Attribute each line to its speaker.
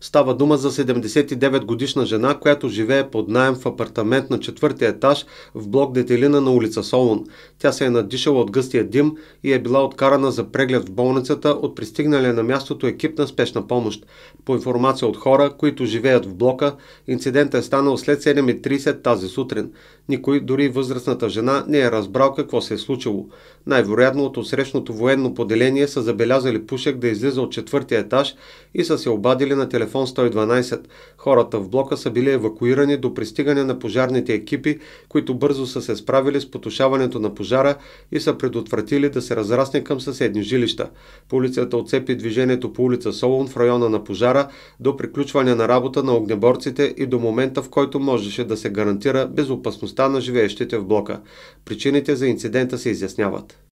Speaker 1: Става
Speaker 2: дума за 79 годишна жена, която живее под найем в апартамент на четвъртия етаж в блок Детелина на улица Солун. Тя се е надишала от гъстия дим и е била откарана за преглед в болницата от пристигналия на мястото екип на спешна помощ. По информация от хора, които живеят в блока, инцидентът е станал след 7.30 тази сутрин. Никой, дори възрастната жена, не е разбрал какво се е случило. Най-вероятно от осрещното военно поделение са забелязали пушек да излиза от четвъртия етаж и са се обадили на телефон телефон 112. Хората в блока са били евакуирани до пристигане на пожарните екипи, които бързо са се справили с потушаването на пожара и са предотвратили да се разрасне към съседни жилища. Полицията отцепи движението по улица Солун в района на пожара до приключване на работа на огнеборците и до момента, в който можеше да се гарантира безопасността на живеещите в блока. Причините за инцидента се изясняват.